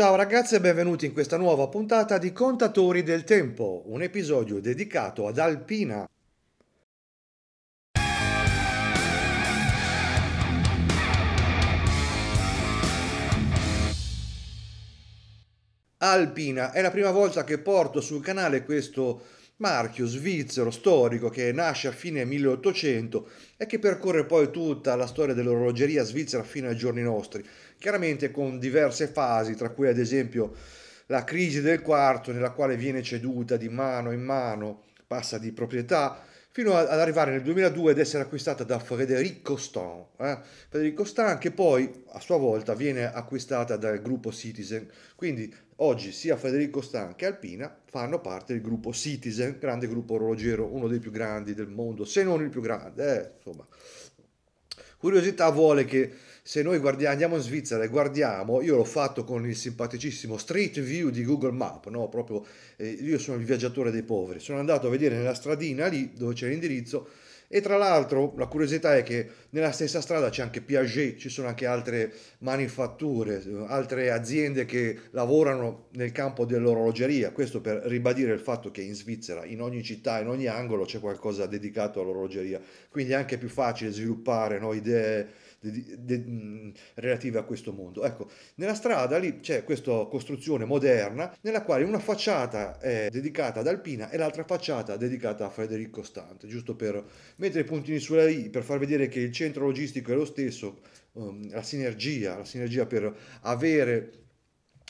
Ciao ragazzi e benvenuti in questa nuova puntata di Contatori del Tempo, un episodio dedicato ad Alpina. Alpina è la prima volta che porto sul canale questo marchio svizzero storico che nasce a fine 1800 e che percorre poi tutta la storia dell'orologeria svizzera fino ai giorni nostri chiaramente con diverse fasi, tra cui ad esempio la crisi del quarto nella quale viene ceduta di mano in mano, passa di proprietà, fino ad arrivare nel 2002 ad essere acquistata da Frédéric Constant. Eh? Frédéric Constant che poi a sua volta viene acquistata dal gruppo Citizen, quindi oggi sia Frédéric Constant che Alpina fanno parte del gruppo Citizen, grande gruppo orologero, uno dei più grandi del mondo, se non il più grande, eh, insomma. Curiosità vuole che se noi guardia- andiamo in Svizzera e guardiamo, io l'ho fatto con il simpaticissimo Street View di Google Map, no? Proprio, eh, io sono il viaggiatore dei poveri, sono andato a vedere nella stradina lì dove c'è l'indirizzo e tra l'altro la curiosità è che nella stessa strada c'è anche Piaget, ci sono anche altre manifatture, altre aziende che lavorano nel campo dell'orologeria, questo per ribadire il fatto che in Svizzera, in ogni città, in ogni angolo c'è qualcosa dedicato all'orologeria, quindi è anche più facile sviluppare no, idee de, de, relative a questo mondo. Ecco, nella strada lì c'è questa costruzione moderna nella quale una facciata è dedicata ad Alpina e l'altra facciata dedicata a Federico Costante, giusto per mettere i puntini sulla i, per far vedere che il centro logistico è lo stesso, um, la sinergia, la sinergia per avere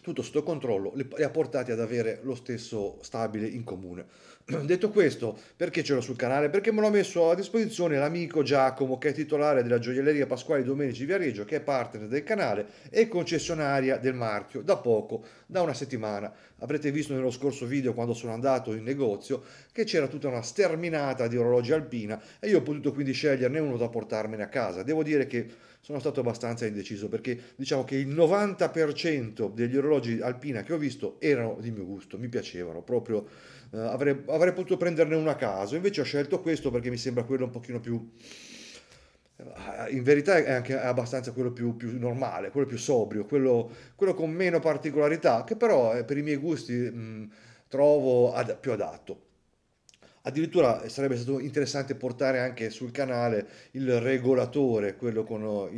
tutto sotto controllo li ha portati ad avere lo stesso stabile in comune. Detto questo, perché ce l'ho sul canale? Perché me l'ho messo a disposizione l'amico Giacomo, che è titolare della gioielleria Pasquale Domenici Viareggio, che è partner del canale e concessionaria del marchio da poco, da una settimana. Avrete visto nello scorso video, quando sono andato in negozio, che c'era tutta una sterminata di orologi alpina e io ho potuto quindi sceglierne uno da portarmene a casa. Devo dire che sono stato abbastanza indeciso perché diciamo che il 90% degli orologi alpina che ho visto erano di mio gusto, mi piacevano proprio eh, avrei, avrei, potuto prenderne uno a caso, invece ho scelto questo perché mi sembra quello un pochino più... Eh, in verità è anche abbastanza quello più, più normale, quello più sobrio, quello, quello, con meno particolarità, che però eh, per i miei gusti mh, mm, trovo ad, più adatto. Addirittura eh, sarebbe stato interessante portare anche sul canale il regolatore, quello con oh,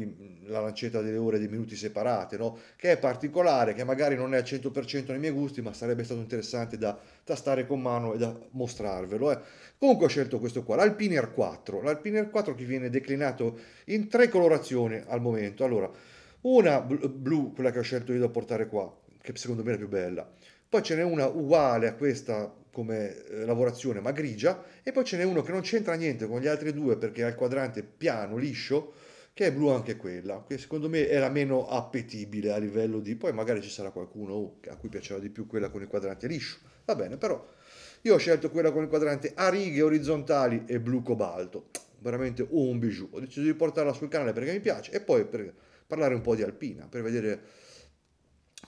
la lancetta delle ore e dei minuti separate, no? che è particolare, che magari non è al 100% nei miei gusti, ma sarebbe stato interessante da tastare con mano e da mostrarvelo. Eh. Comunque ho scelto questo qua, l'Alpiner 4, l'Alpiner 4 che viene declinato in tre colorazioni al momento. Allora, una blu, quella che ho scelto io da portare qua, che secondo me è la più bella poi ce n'è una uguale a questa come eh, lavorazione ma grigia e poi ce n'è uno che non c'entra niente con gli altri due perché ha il quadrante piano, liscio, che è blu anche quella, che secondo me era meno appetibile a livello di... poi magari ci sarà qualcuno oh, a cui piaceva di più quella con il quadrante liscio, va bene, però io ho scelto quella con il quadrante a righe orizzontali e blu cobalto, veramente un bijou, ho deciso di portarla sul canale perché mi piace e poi per parlare un po' di alpina, per vedere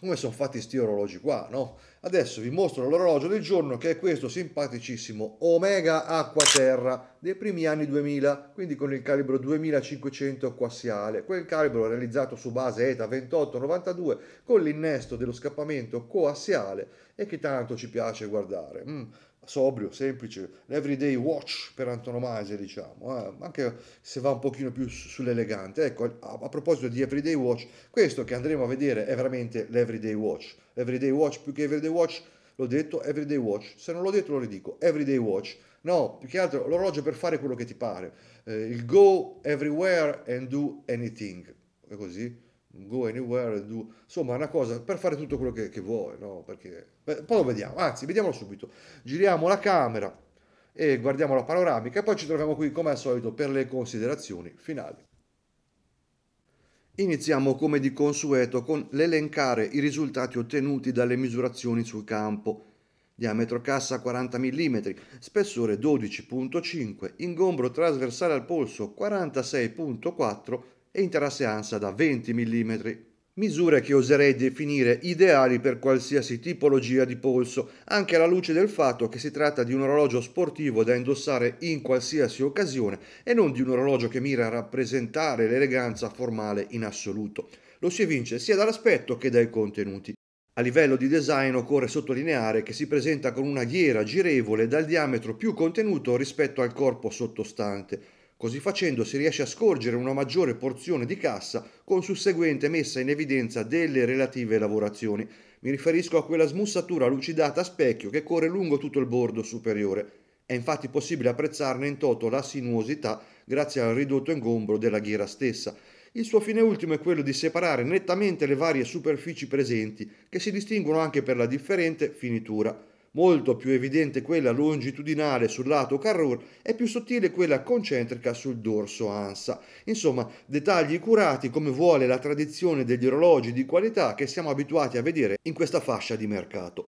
come sono fatti questi orologi qua, no? Adesso vi mostro l'orologio del giorno che è questo simpaticissimo Omega Acqua Terra dei primi anni 2000, quindi con il calibro 2500 quassiale, quel calibro realizzato su base ETA 2892 con l'innesto dello scappamento coassiale e che tanto ci piace guardare. Mm sobrio, semplice, l'everyday watch per antonomasia, diciamo, eh? anche se va un pochino più sull'elegante. Ecco, a, a, proposito di everyday watch, questo che andremo a vedere è veramente l'everyday watch. Everyday watch più che everyday watch, l'ho detto, everyday watch. Se non l'ho detto lo ridico, everyday watch. No, più che altro l'orologio per fare quello che ti pare. Eh, il go everywhere and do anything. È così? go anywhere, do... insomma una cosa per fare tutto quello che, che vuoi, no? Perché... Beh, poi lo vediamo, anzi vediamolo subito, giriamo la camera e guardiamo la panoramica e poi ci troviamo qui come al solito per le considerazioni finali. Iniziamo come di consueto con l'elencare i risultati ottenuti dalle misurazioni sul campo. Diametro cassa 40 mm, spessore 12.5, ingombro trasversale al polso 46.4, e in terra da 20 mm, misure che oserei definire ideali per qualsiasi tipologia di polso, anche alla luce del fatto che si tratta di un orologio sportivo da indossare in qualsiasi occasione e non di un orologio che mira a rappresentare l'eleganza formale in assoluto. Lo si evince sia dall'aspetto che dai contenuti. A livello di design occorre sottolineare che si presenta con una ghiera girevole dal diametro più contenuto rispetto al corpo sottostante, Così facendo si riesce a scorgere una maggiore porzione di cassa con susseguente messa in evidenza delle relative lavorazioni. Mi riferisco a quella smussatura lucidata a specchio che corre lungo tutto il bordo superiore. È infatti possibile apprezzarne in toto la sinuosità grazie al ridotto ingombro della ghiera stessa. Il suo fine ultimo è quello di separare nettamente le varie superfici presenti, che si distinguono anche per la differente finitura molto più evidente quella longitudinale sul lato Carrur e più sottile quella concentrica sul dorso ansa. Insomma, dettagli curati come vuole la tradizione degli orologi di qualità che siamo abituati a vedere in questa fascia di mercato.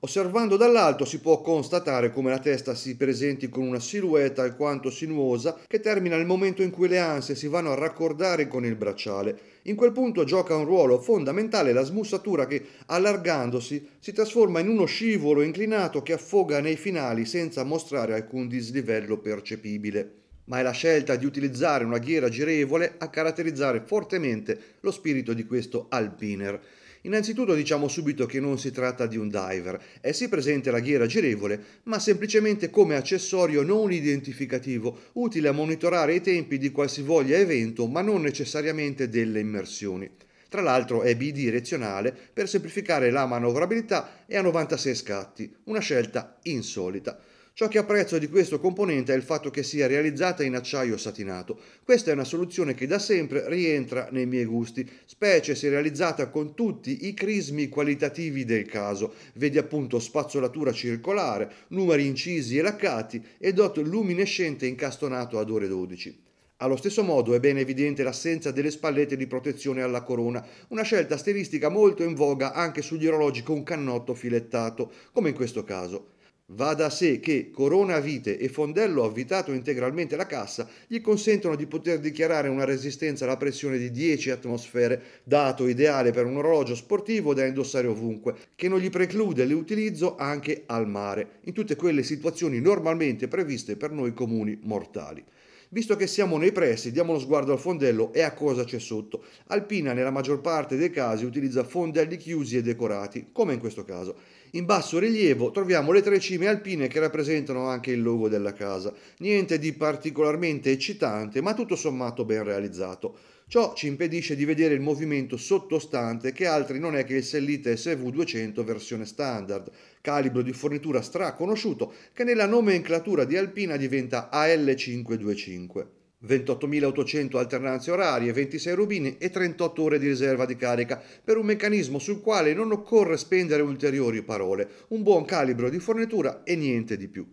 Osservando dall'alto si può constatare come la testa si presenti con una silhouette alquanto sinuosa che termina nel momento in cui le anse si vanno a raccordare con il bracciale. In quel punto gioca un ruolo fondamentale la smussatura che, allargandosi, si trasforma in uno scivolo inclinato che affoga nei finali senza mostrare alcun dislivello percepibile ma è la scelta di utilizzare una ghiera girevole a caratterizzare fortemente lo spirito di questo alpiner. Innanzitutto diciamo subito che non si tratta di un diver, è sì presente la ghiera girevole, ma semplicemente come accessorio non identificativo, utile a monitorare i tempi di qualsivoglia evento, ma non necessariamente delle immersioni. Tra l'altro è bidirezionale per semplificare la manovrabilità e ha 96 scatti, una scelta insolita. Ciò che apprezzo di questo componente è il fatto che sia realizzata in acciaio satinato. Questa è una soluzione che da sempre rientra nei miei gusti, specie se realizzata con tutti i crismi qualitativi del caso. Vedi appunto spazzolatura circolare, numeri incisi e laccati e dot luminescente incastonato ad ore 12. Allo stesso modo è ben evidente l'assenza delle spallette di protezione alla corona, una scelta stilistica molto in voga anche sugli orologi con cannotto filettato, come in questo caso. Va da sé che Corona Vite e Fondello avvitato integralmente la cassa gli consentono di poter dichiarare una resistenza alla pressione di 10 atmosfere, dato ideale per un orologio sportivo da indossare ovunque, che non gli preclude l'utilizzo anche al mare, in tutte quelle situazioni normalmente previste per noi comuni mortali. Visto che siamo nei pressi, diamo uno sguardo al fondello e a cosa c'è sotto. Alpina nella maggior parte dei casi utilizza fondelli chiusi e decorati, come in questo caso. In basso rilievo troviamo le tre cime alpine che rappresentano anche il logo della casa. Niente di particolarmente eccitante, ma tutto sommato ben realizzato. Ciò ci impedisce di vedere il movimento sottostante che altri non è che il Sellite SV200 versione standard, calibro di fornitura straconosciuto che nella nomenclatura di Alpina diventa AL525. 28.800 alternanze orarie, 26 rubini e 38 ore di riserva di carica, per un meccanismo sul quale non occorre spendere ulteriori parole, un buon calibro di fornitura e niente di più.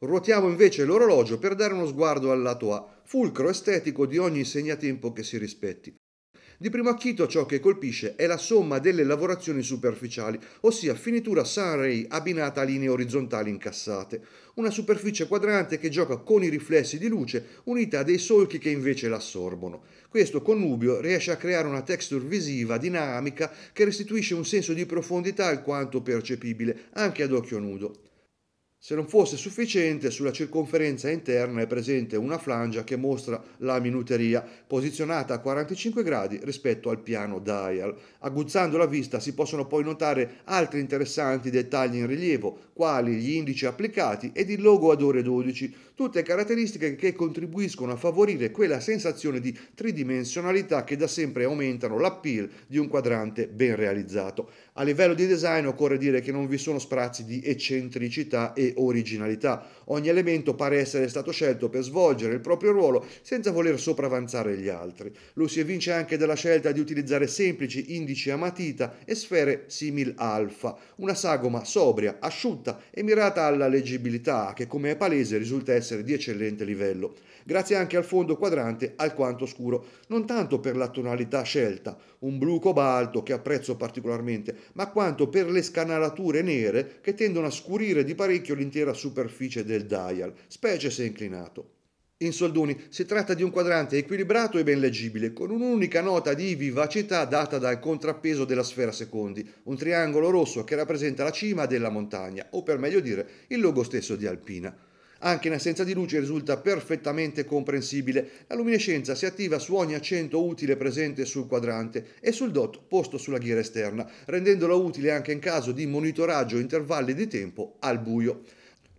Ruotiamo invece l'orologio per dare uno sguardo al lato A, fulcro estetico di ogni segnatempo che si rispetti, di primo acchito ciò che colpisce è la somma delle lavorazioni superficiali, ossia finitura Sunray abbinata a linee orizzontali incassate, una superficie quadrante che gioca con i riflessi di luce unita a dei solchi che invece l'assorbono. Questo connubio riesce a creare una texture visiva dinamica che restituisce un senso di profondità alquanto percepibile anche ad occhio nudo. Se non fosse sufficiente, sulla circonferenza interna è presente una flangia che mostra la minuteria, posizionata a 45 gradi rispetto al piano dial. Aguzzando la vista si possono poi notare altri interessanti dettagli in rilievo, quali gli indici applicati ed il logo ad ore 12, tutte caratteristiche che contribuiscono a favorire quella sensazione di tridimensionalità che da sempre aumentano l'appeal di un quadrante ben realizzato. A livello di design occorre dire che non vi sono sprazzi di eccentricità e originalità. Ogni elemento pare essere stato scelto per svolgere il proprio ruolo senza voler sopravanzare gli altri. Lo si evince anche dalla scelta di utilizzare semplici indici a matita e sfere simil alfa, una sagoma sobria, asciutta e mirata alla leggibilità che come è palese risulta essere essere di eccellente livello, grazie anche al fondo quadrante alquanto scuro, non tanto per la tonalità scelta, un blu cobalto che apprezzo particolarmente, ma quanto per le scanalature nere che tendono a scurire di parecchio l'intera superficie del dial, specie se inclinato. In soldoni, si tratta di un quadrante equilibrato e ben leggibile, con un'unica nota di vivacità data dal contrappeso della sfera secondi, un triangolo rosso che rappresenta la cima della montagna, o per meglio dire il logo stesso di Alpina. Anche in assenza di luce risulta perfettamente comprensibile. La luminescenza si attiva su ogni accento utile presente sul quadrante e sul dot posto sulla ghiera esterna, rendendola utile anche in caso di monitoraggio a intervalli di tempo al buio.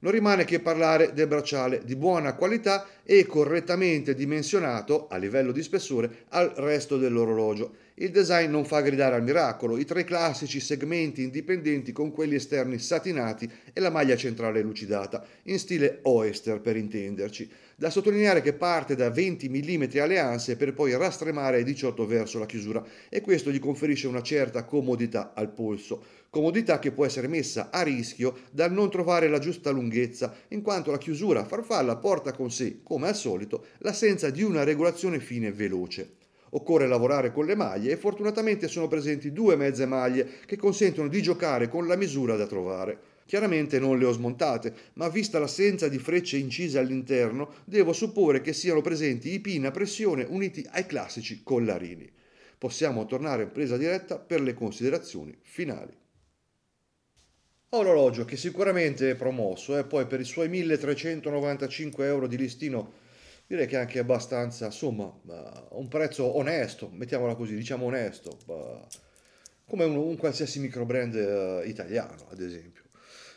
Non rimane che parlare del bracciale di buona qualità e correttamente dimensionato a livello di spessore al resto dell'orologio. Il design non fa gridare al miracolo, i tre classici segmenti indipendenti con quelli esterni satinati e la maglia centrale lucidata, in stile oyster per intenderci. Da sottolineare che parte da 20 mm alle anse per poi rastremare ai 18 verso la chiusura e questo gli conferisce una certa comodità al polso. Comodità che può essere messa a rischio dal non trovare la giusta lunghezza, in quanto la chiusura farfalla porta con sé, come al solito, l'assenza di una regolazione fine veloce. Occorre lavorare con le maglie e fortunatamente sono presenti due mezze maglie che consentono di giocare con la misura da trovare. Chiaramente non le ho smontate, ma vista l'assenza di frecce incise all'interno, devo supporre che siano presenti i pin a pressione uniti ai classici collarini. Possiamo tornare in presa diretta per le considerazioni finali. Orologio che sicuramente è promosso e eh, poi per i suoi 1395 euro di listino direi che anche abbastanza, insomma, un prezzo onesto, mettiamola così, diciamo onesto, come un, un qualsiasi microbrand eh, italiano, ad esempio.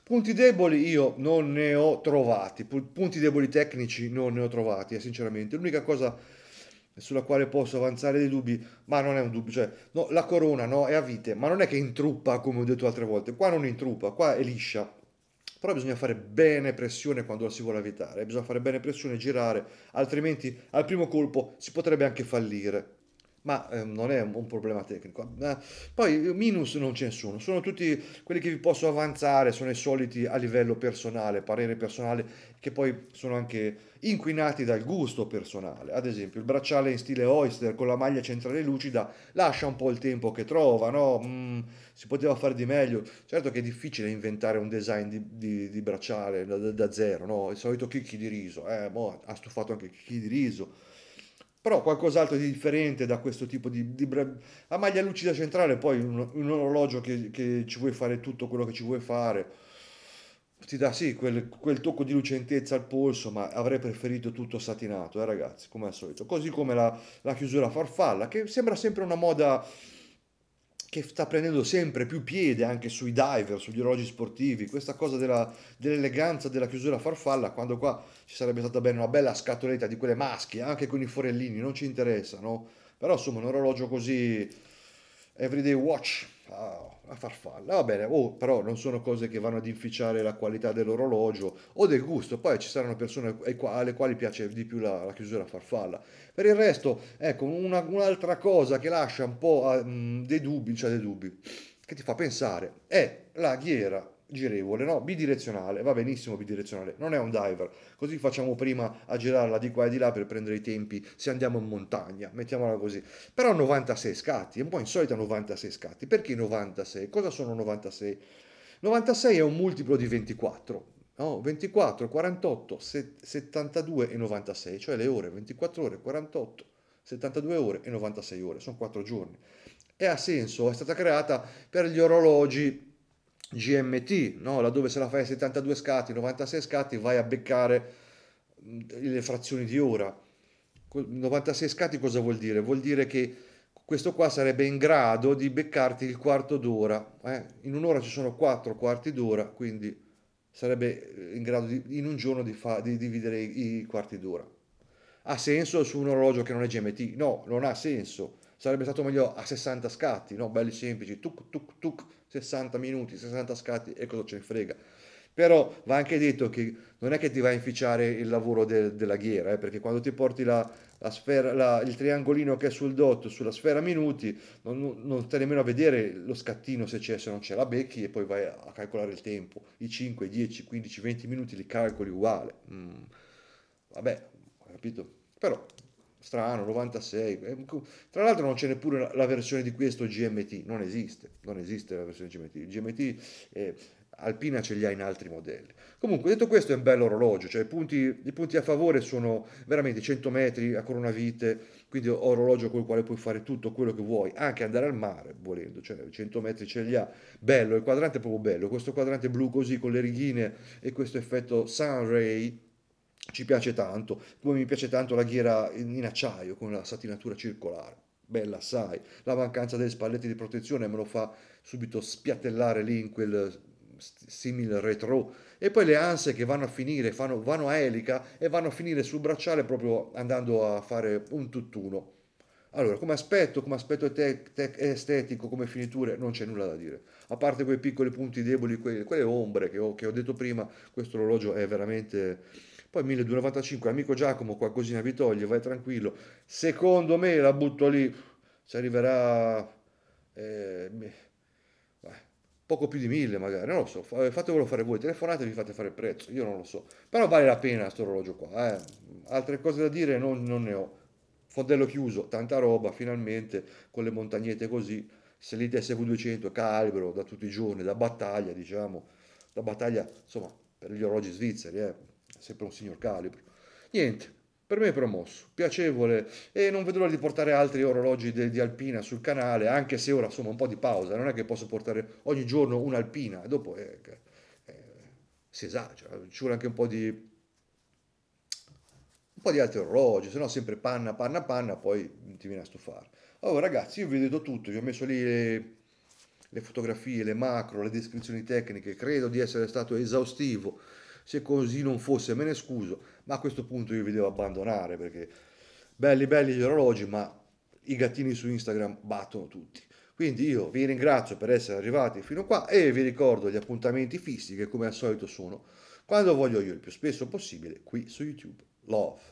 Punti deboli io non ne ho trovati, punti deboli tecnici non ne ho trovati, eh, sinceramente. L'unica cosa sulla quale posso avanzare dei dubbi, ma non è un dubbio, cioè no, la corona no, è a vite, ma non è che intruppa come ho detto altre volte, qua non intruppa, qua è liscia, però bisogna fare bene pressione quando la si vuole evitare, bisogna fare bene pressione e girare, altrimenti al primo colpo si potrebbe anche fallire ma ehm, non è un problema tecnico. Eh, poi minus non c'è nessuno, sono tutti quelli che vi posso avanzare, sono i soliti a livello personale, parere personale, che poi sono anche inquinati dal gusto personale. Ad esempio il bracciale in stile oyster con la maglia centrale lucida lascia un po' il tempo che trova, no? Mm, si poteva fare di meglio. Certo che è difficile inventare un design di, di, di bracciale da, da, zero, no? il solito chicchi di riso, eh, boh, ha stufato anche chicchi di riso però qualcos'altro di differente da questo tipo di, di bre... la maglia lucida centrale poi un, un orologio che, che, ci vuoi fare tutto quello che ci vuoi fare ti dà sì quel, quel tocco di lucentezza al polso ma avrei preferito tutto satinato eh ragazzi come al solito così come la, la chiusura farfalla che sembra sempre una moda che sta prendendo sempre più piede anche sui diver, sugli orologi sportivi, questa cosa della, dell'eleganza della chiusura farfalla, quando qua ci sarebbe stata bene una bella scatoletta di quelle maschie, anche con i forellini, non ci interessa, no? Però insomma un orologio così everyday watch Ah, a, farfalla. Va bene, oh, però non sono cose che vanno ad inficiare la qualità dell'orologio o del gusto. Poi ci saranno persone alle quali piace di più la, la chiusura farfalla. Per il resto, ecco, una, un'altra cosa che lascia un po' a, ah, mh, dei dubbi, cioè dei dubbi, che ti fa pensare, è la ghiera girevole, no, bidirezionale, va benissimo bidirezionale, non è un diver, così facciamo prima a girarla di qua e di là per prendere i tempi se andiamo in montagna, mettiamola così, però 96 scatti, è un po' insolita 96 scatti, perché 96? Cosa sono 96? 96 è un multiplo di 24, no? 24, 48, 72 e 96, cioè le ore, 24 ore, 48, 72 ore e 96 ore, sono 4 giorni. E ha senso, è stata creata per gli orologi GMT, no? laddove se la fai a 72 scatti, 96 scatti, vai a beccare mm, le frazioni di ora. 96 scatti cosa vuol dire? Vuol dire che questo qua sarebbe in grado di beccarti il quarto d'ora. Eh? In un'ora ci sono 4 quarti d'ora, quindi sarebbe eh, in grado di, in un giorno di, fa, di dividere i, i quarti d'ora. Ha senso su un orologio che non è GMT? No, non ha senso sarebbe stato meglio a 60 scatti, no? Belli semplici, tuc tuc tuc, 60 minuti, 60 scatti e cosa ce ne frega. Però va anche detto che non è che ti va a inficiare il lavoro de- della ghiera, eh? perché quando ti porti la, la sfera, la, il triangolino che è sul dot sulla sfera minuti, non, non stai nemmeno a vedere lo scattino se c'è, se non c'è la becchi e poi vai a calcolare il tempo. I 5, 10, 15, 20 minuti li calcoli uguale. Mm. Vabbè, capito? Però strano, 96. Eh, tra l'altro non c'è neppure la versione di questo GMT, non esiste, non esiste la versione GMT. Il GMT eh, Alpina ce li ha in altri modelli. Comunque, detto questo, è un bello orologio, cioè i punti, i punti a favore sono veramente 100 metri a coronavite, quindi orologio col quale puoi fare tutto quello che vuoi, anche andare al mare volendo, cioè 100 metri ce li ha, bello, il quadrante è proprio bello, questo quadrante blu così con le righine e questo effetto sunray ci piace tanto, come mi piace tanto la ghiera in acciaio con la satinatura circolare, bella sai, la mancanza delle spallette di protezione me lo fa subito spiattellare lì in quel simile retro e poi le anse che vanno a finire, fanno, vanno a elica e vanno a finire sul bracciale proprio andando a fare un tutt'uno. Allora, come aspetto, come aspetto tec, tec, estetico, come finiture, non c'è nulla da dire. A parte quei piccoli punti deboli, quelle, quelle ombre che ho, che ho detto prima, questo orologio è veramente poi 1295, amico Giacomo, qualcosina vi toglie, vai tranquillo. Secondo me la butto lì, ci arriverà eh, poco più di 1000 magari, non lo so, fatevelo fare voi, telefonatevi fate fare il prezzo, io non lo so. Però vale la pena questo orologio qua, eh. altre cose da dire non, non ne ho. Fondello chiuso, tanta roba, finalmente, con le montagnette così, salite SV200, calibro, da tutti i giorni, da battaglia, diciamo, da battaglia, insomma, per gli orologi svizzeri, eh sempre un signor calibro. Niente, per me è promosso, piacevole e non vedo l'ora di portare altri orologi di, di, Alpina sul canale, anche se ora insomma un po' di pausa, non è che posso portare ogni giorno un'Alpina, dopo eh, eh, si esagera, ci vuole anche un po' di, un po' di altri orologi, se no sempre panna, panna, panna, poi ti viene a stufare. Allora oh, ragazzi, io vi vedo tutto, vi ho messo lì le, le fotografie, le macro, le descrizioni tecniche, credo di essere stato esaustivo se così non fosse me ne scuso, ma a questo punto io vi devo abbandonare perché belli belli gli orologi, ma i gattini su Instagram battono tutti. Quindi io vi ringrazio per essere arrivati fino qua e vi ricordo gli appuntamenti fissi che come al solito sono quando voglio io il più spesso possibile qui su YouTube. Love.